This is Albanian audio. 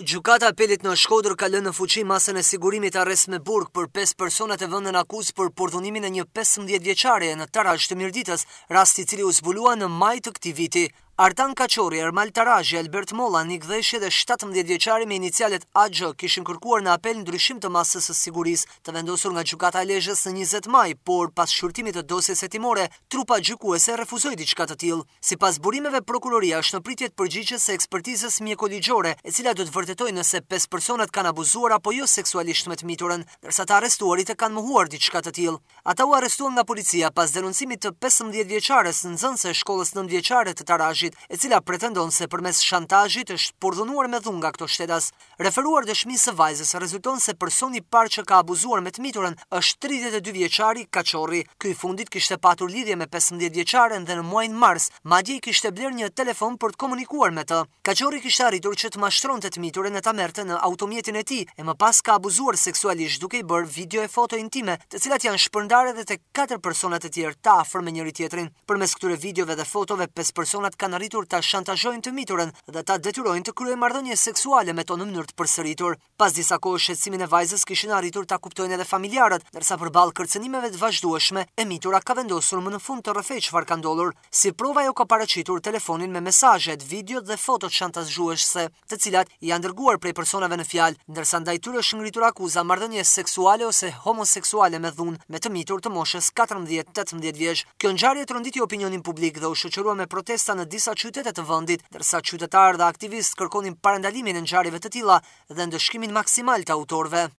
Gjukata apelit në Shkodër ka lënë në fuqi masën e sigurimit arrest me burg për 5 personat e vëndën akuz për përdhunimin e një 15 vjeqare në tarash të mirditës, rast i cili u zbulua në maj të këti viti. Artan Kachori, Ermal Taraji, Albert Mola, Nik Dheshe dhe 17 vjeqari me inicialet AG kishin kërkuar në apel në dryshim të masës së siguris të vendosur nga gjukata e lejës në 20 maj, por pas shurtimit të dosjes e timore, trupa gjukuese refuzoj diqka të tilë. Si pas burimeve, prokuroria është në pritjet përgjyqës e ekspertizës mjeko ligjore, e cila dhëtë vërtetoj nëse 5 personet kanë abuzuar apo jo seksualisht me të miturën, nërsa ta arestuarit e kanë muhuar diqka të tilë. Ata u arestuan nga policia pas denuncimit të 15 vjeqares në zënë se shkollës 9 vjeqare të tarajit e cila pretendon se përmes shantajit është përdhunuar me dhunga këto shtetas. Referuar dëshmi së vajzës rezulton se personi par që ka abuzuar me të miturën është 32 vjeqari kachorri. Këj fundit kishte patur lidhje me 15 vjeqaren dhe në muajnë mars, ma dje kishte bler një telefon për të komunikuar me të. Kachorri kishte arritur që të mashtron të të miturën e ta merte në automjetin e ti, e më pas ka abuzuar seksualisht duke i bërë video e foto intime, të cilat janë shpërndare dhe të 4 personat e tjerë ta afer me njëri tjetrin. Për mes këture videove dhe fotove, 5 personat kanë arritur të shantajojnë të miturën dhe të detyrojnë të krye mardonje seksuale me tonë mënyrë të përsëritur. Pas disa kohë shetsimin e vajzës kishin arritur të kuptojnë edhe familjarët, nërsa për balë kërcenimeve të vazhdueshme, e mitura ka vendosur më në fund të rëfej që farë ka ndolur. Si prova jo ka paracitur telefonin me mesajet, video dhe fotot shantajshuese, të cilat i andërguar prej personave në fjal, nërsa ndajtur ngritur akuza seksuale ose homoseksuale me dhunë me të mitur të moshës 14-18 Kjo opinionin publik dhe u me protesta në disa qytetet të vëndit, dërsa qytetarë dhe aktivistë kërkonin parendalimin e nxarive të tila dhe ndëshkimin maksimal të autorve.